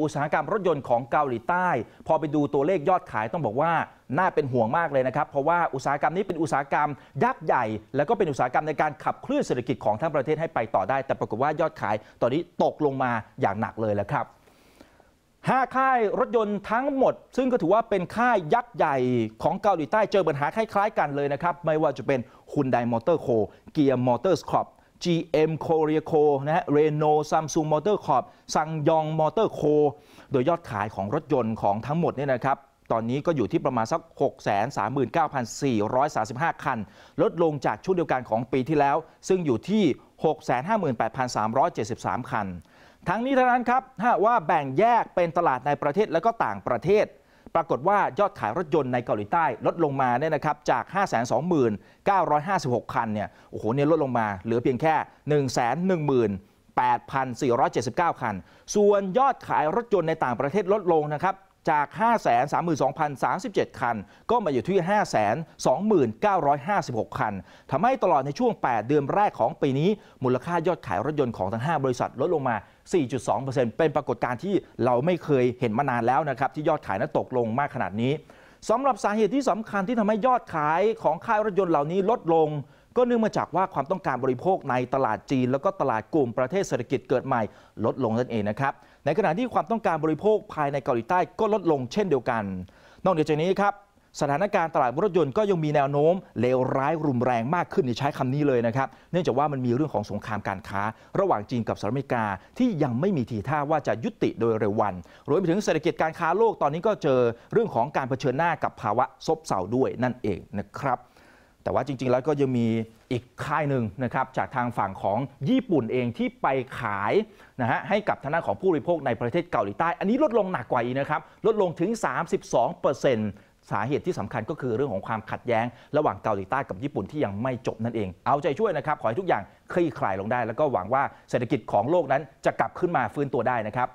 อุตสาหกรรมรถยนต์ของเกาหลีใต้ พอไปดูตัวเลขยอดขายต้องบอกว่าน่าเป็นห่วงมากเลยนะครับ เพราะว่าอุตสาหกรรมนี้เป็นอุตสาหกรรมยักษ์ใหญ่ แล้วก็เป็นอุตสาหกรรมในการขับเคลื่อนเศรษฐกิจของทั้งประเทศให้ไปต่อได้ แต่ปรากฏว่ายอดขายตอนนี้ตกลงมาอย่างหนักเลยแล้วครับห้าค่ายรถยนต์ทั้งหมด ซึ่งก็ถือว่าเป็นค่ายยักษ์ใหญ่ของเกาหลีใต้เจอปัญหาคล้าย ๆกันเลยนะครับไม่ว่าจะเป็นุนดมอเตอร์โคเกียร์มอเตอร์สคร r p GM Korea Co นะฮะ Renault Samsung Motor Corp n ังยอง Motor Co โดยยอดขายของรถยนต์ของทั้งหมดเนี่ยนะครับ ตอนนี้ก็อยู่ที่ประมาณสัก 639,435 คัน ลดลงจากช่วงเดียวกันของปีที่แล้ว ซึ่งอยู่ที่ 658,373 คัน ทั้งนี้ทั้งนั้นครับถ้าว่าแบ่งแยกเป็นตลาดในประเทศและก็ต่างประเทศปรากฏว่ายอดขายรถยนต์ในเกาหลีใต้ลดลงมาเนี่ยนะครับจาก 5 2 9 5 6 คันเนี่ยโอ้โหเนี่ยลดลงมาเหลือเพียงแค่ 1 1 8,479 คัน ส่วนยอดขายรถยนต์ในต่างประเทศลดลงนะครับจาก 532,037 คัน ก็มาอยู่ที่ 529,56 คัน ทำให้ตลอดในช่วง 8 เดือนแรกของปีนี้ มูลค่ายอดขายรถยนต์ของทั้ง 5 บริษัทลดลงมา 4.2%เป็นปรากฏการณ์ที่เราไม่เคยเห็นมานานแล้วนะครับ ที่ยอดขายนั้นตกลงมากขนาดนี้ สำหรับสาเหตุที่สำคัญที่ทำให้ยอดขายของค่ายรถยนต์เหล่านี้ลดลงก็เนื่องมาจากว่าความต้องการบริโภคในตลาดจีนแล้วก็ตลาดกลุ่มประเทศเศรษฐกิจเกิดใหม่ลดลงนั่นเองนะครับในขณะที่ความต้องการบริโภคภายในเกาหลีใต้ก็ลดลงเช่นเดียวกันนอกจากนี้ครับสถานการณ์ตลาดรถยนต์ก็ยังมีแนวโน้มเลวร้ายรุนแรงมากขึ้นใช้คำนี้เลยนะครับเนื่องจากว่ามันมีเรื่องของสงครามการค้าระหว่างจีนกับสหรัฐอเมริกาที่ยังไม่มีทีท่าว่าจะยุติโดยเร็ววันรวมไปถึงเศรษฐกิจการค้าโลกตอนนี้ก็เจอเรื่องของการเผชิญหน้ากับภาวะซบเซาด้วยนั่นเองนะครับแต่ว่าจริงๆ แล้วก็ยังมีอีกค่ายหนึ่งนะครับจากทางฝั่งของญี่ปุ่นเองที่ไปขายนะฮะให้กับทางด้านของผู้บริโภคในประเทศเกาหลีใต้ อันนี้ลดลงหนักกว่าอีกนะครับลดลงถึง 32%สาเหตุที่สำคัญก็คือเรื่องของความขัดแย้ง ระหว่างเกาหลีใต้กับญี่ปุ่นที่ยังไม่จบนั่นเอง เอาใจช่วยนะครับ ขอให้ทุกอย่างคลี่คลายลงได้ แล้วก็หวังว่าเศรษฐกิจของโลกนั้นจะกลับขึ้นมาฟื้นตัวได้นะครับ